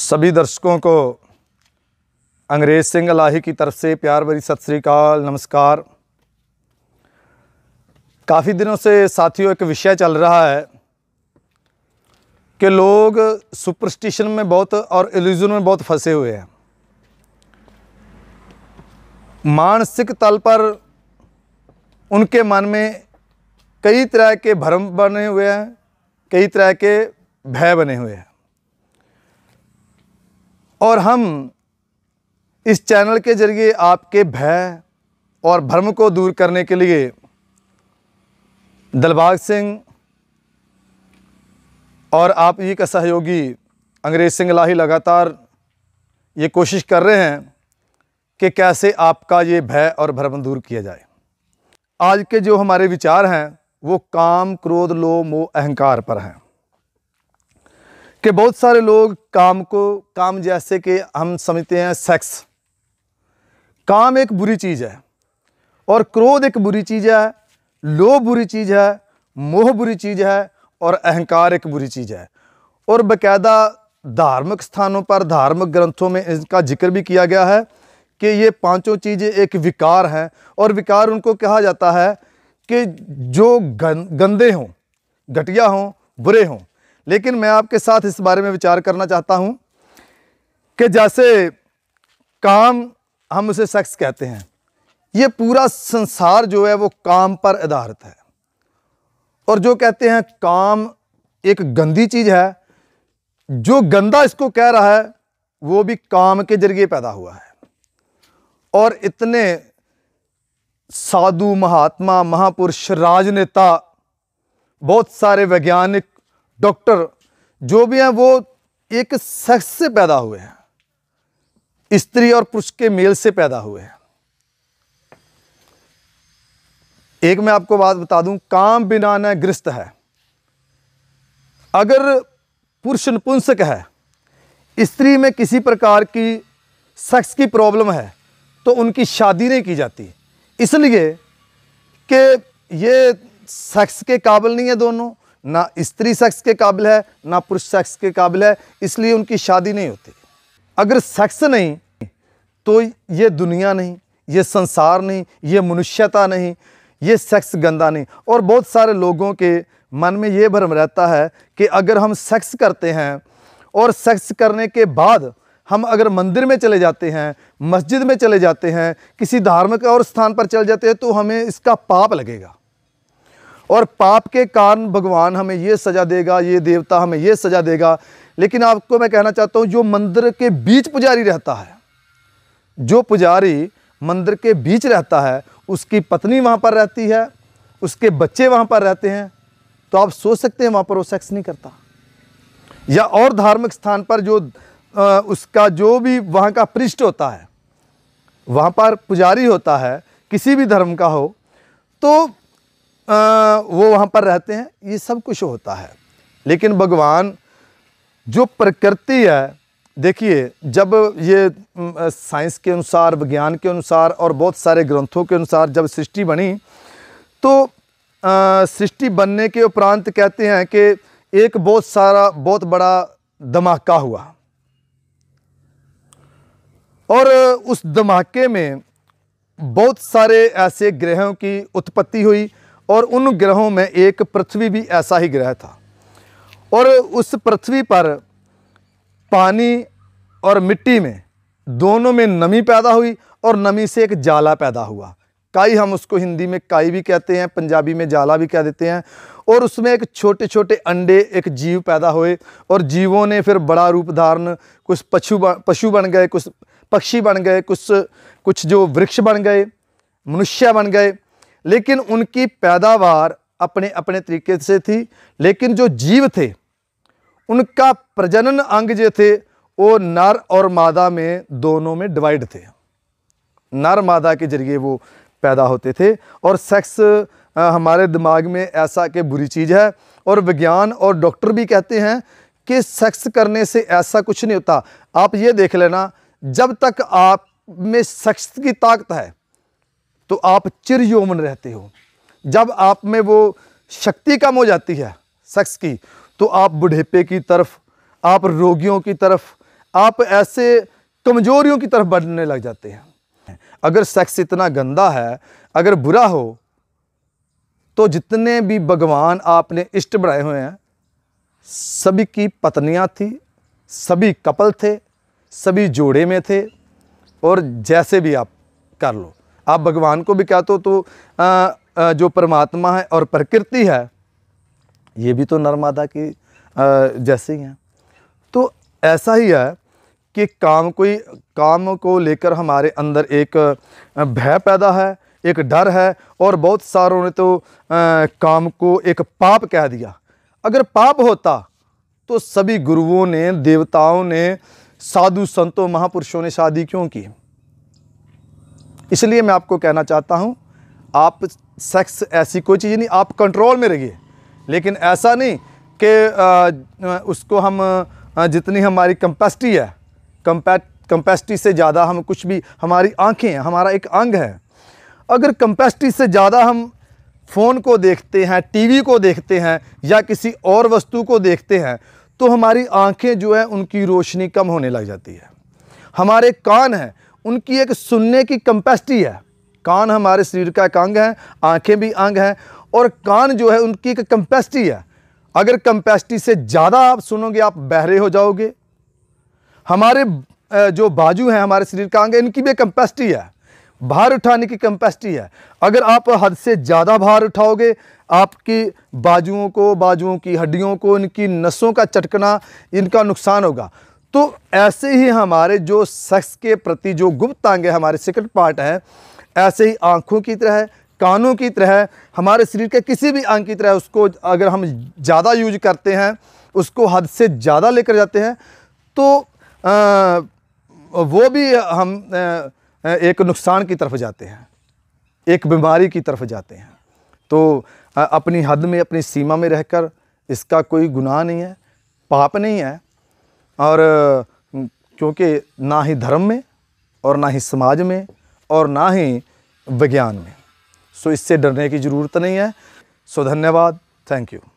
सभी दर्शकों को अंग्रेज सिंह अलाही की तरफ से प्यार भरी सत श्रीकाल नमस्कार काफ़ी दिनों से साथियों एक विषय चल रहा है कि लोग सुपरस्टिशन में बहुत और एल्यूजन में बहुत फंसे हुए हैं मानसिक तल पर उनके मन में कई तरह के भ्रम बने हुए हैं कई तरह के भय बने हुए हैं और हम इस चैनल के ज़रिए आपके भय और भ्रम को दूर करने के लिए दलबाग सिंह और आप ये का सहयोगी अंग्रेज सिंह लाही लगातार ये कोशिश कर रहे हैं कि कैसे आपका ये भय और भ्रम दूर किया जाए आज के जो हमारे विचार हैं वो काम क्रोध लो मोह अहंकार पर हैं कि बहुत सारे लोग काम को काम जैसे कि हम समझते हैं सेक्स काम एक बुरी चीज़ है और क्रोध एक बुरी चीज़ है लोभ बुरी चीज़ है मोह बुरी चीज़ है और अहंकार एक बुरी चीज़ है और बाकायदा धार्मिक स्थानों पर धार्मिक ग्रंथों में इनका जिक्र भी किया गया है कि ये पांचों चीज़ें एक विकार हैं और विकार उनको कहा जाता है कि जो गंदे हों घटिया हों बुरे हों लेकिन मैं आपके साथ इस बारे में विचार करना चाहता हूँ कि जैसे काम हम उसे सेक्स कहते हैं ये पूरा संसार जो है वो काम पर आधारित है और जो कहते हैं काम एक गंदी चीज़ है जो गंदा इसको कह रहा है वो भी काम के जरिए पैदा हुआ है और इतने साधु महात्मा महापुरुष राजनेता बहुत सारे वैज्ञानिक डॉक्टर जो भी हैं वो एक सेक्स से पैदा हुए हैं स्त्री और पुरुष के मेल से पैदा हुए हैं एक मैं आपको बात बता दूं काम बिना न ग्रस्त है अगर पुरुष नपुंसक है स्त्री में किसी प्रकार की सेक्स की प्रॉब्लम है तो उनकी शादी नहीं की जाती इसलिए कि ये सेक्स के काबिल नहीं है दोनों ना स्त्री शख्स के काबिल है ना पुरुष शख्स के काबिल है इसलिए उनकी शादी नहीं होती अगर सेक्स नहीं तो ये दुनिया नहीं ये संसार नहीं ये मनुष्यता नहीं ये सेक्स गंदा नहीं और बहुत सारे लोगों के मन में ये भ्रम रहता है कि अगर हम सेक्स करते हैं और सेक्स करने के बाद हम अगर मंदिर में चले जाते हैं मस्जिद में चले जाते हैं किसी धार्मिक और स्थान पर चले जाते हैं तो हमें इसका पाप लगेगा और पाप के कारण भगवान हमें ये सज़ा देगा ये देवता हमें ये सज़ा देगा लेकिन आपको मैं कहना चाहता हूँ जो मंदिर के बीच पुजारी रहता है जो पुजारी मंदिर के बीच रहता है उसकी पत्नी वहाँ पर रहती है उसके बच्चे वहाँ पर रहते हैं तो आप सोच सकते हैं वहाँ पर वो सेक्स नहीं करता या और धार्मिक स्थान पर जो आ, उसका जो भी वहाँ का पृष्ठ होता है वहाँ पर पुजारी होता है किसी भी धर्म का हो तो वो वहाँ पर रहते हैं ये सब कुछ होता है लेकिन भगवान जो प्रकृति है देखिए जब ये साइंस के अनुसार विज्ञान के अनुसार और बहुत सारे ग्रंथों के अनुसार जब सृष्टि बनी तो सृष्टि बनने के उपरांत कहते हैं कि एक बहुत सारा बहुत बड़ा धमाका हुआ और उस धमाके में बहुत सारे ऐसे ग्रहों की उत्पत्ति हुई और उन ग्रहों में एक पृथ्वी भी ऐसा ही ग्रह था और उस पृथ्वी पर पानी और मिट्टी में दोनों में नमी पैदा हुई और नमी से एक जाला पैदा हुआ काई हम उसको हिंदी में काई भी कहते हैं पंजाबी में जाला भी कह देते हैं और उसमें एक छोटे छोटे अंडे एक जीव पैदा हुए और जीवों ने फिर बड़ा रूप धारण कुछ पशु पशु बन गए कुछ पक्षी बन गए कुछ कुछ जो वृक्ष बन गए मनुष्य बन गए लेकिन उनकी पैदावार अपने अपने तरीके से थी लेकिन जो जीव थे उनका प्रजनन अंग जो थे वो नर और मादा में दोनों में डिवाइड थे नर मादा के जरिए वो पैदा होते थे और सेक्स हमारे दिमाग में ऐसा कि बुरी चीज़ है और विज्ञान और डॉक्टर भी कहते हैं कि सेक्स करने से ऐसा कुछ नहीं होता आप ये देख लेना जब तक आप में सेक्स की ताकत है तो आप चिर यौवन रहते हो जब आप में वो शक्ति कम हो जाती है शख्स की तो आप बुढ़ेपे की तरफ आप रोगियों की तरफ आप ऐसे कमजोरियों की तरफ बढ़ने लग जाते हैं अगर सेक्स इतना गंदा है अगर बुरा हो तो जितने भी भगवान आपने इष्ट बनाए हुए हैं सभी की पत्नियां थी सभी कपल थे सभी जोड़े में थे और जैसे भी आप कर लो आप भगवान को भी कहते हो तो आ, आ, जो परमात्मा है और प्रकृति है ये भी तो नर्मदा की जैसे ही हैं तो ऐसा ही है कि काम कोई काम को लेकर हमारे अंदर एक भय पैदा है एक डर है और बहुत सारों ने तो आ, काम को एक पाप कह दिया अगर पाप होता तो सभी गुरुओं ने देवताओं ने साधु संतों महापुरुषों ने शादी क्यों की इसलिए मैं आपको कहना चाहता हूँ आप सेक्स ऐसी कोई चीज़ नहीं आप कंट्रोल में रहिए लेकिन ऐसा नहीं कि उसको हम जितनी हमारी कंपेसिटी है कंपैट कंपेसिटी से ज़्यादा हम कुछ भी हमारी आँखें हैं हमारा एक अंग है अगर कंपेसिटी से ज़्यादा हम फ़ोन को देखते हैं टीवी को देखते हैं या किसी और वस्तु को देखते हैं तो हमारी आँखें जो है उनकी रोशनी कम होने लग जाती है हमारे कान हैं उनकी एक सुनने की कैपेसिटी है कान हमारे शरीर का एक अंग है आँखें भी अंग हैं और कान जो है उनकी एक कैपेसिटी है अगर कंपेसिटी से ज़्यादा आप सुनोगे आप बहरे हो जाओगे हमारे जो बाजू हैं हमारे शरीर का अंग है इनकी भी कैपेसिटी है भार उठाने की कंपेसिटी है अगर आप हद से ज़्यादा भार उठाओगे आपकी बाजुओं को बाजुओं की हड्डियों को इनकी नसों का चटकना इनका नुकसान होगा तो ऐसे ही हमारे जो शख्स के प्रति जो गुप्त अंग है हमारे सिक्रेट पार्ट है ऐसे ही आँखों की तरह कानों की तरह हमारे शरीर के किसी भी अंग की तरह उसको अगर हम ज़्यादा यूज करते हैं उसको हद से ज़्यादा लेकर जाते हैं तो आ, वो भी हम आ, एक नुकसान की तरफ जाते हैं एक बीमारी की तरफ जाते हैं तो आ, अपनी हद में अपनी सीमा में रहकर इसका कोई गुनाह नहीं है पाप नहीं है और क्योंकि ना ही धर्म में और ना ही समाज में और ना ही विज्ञान में सो इससे डरने की ज़रूरत नहीं है सो धन्यवाद थैंक यू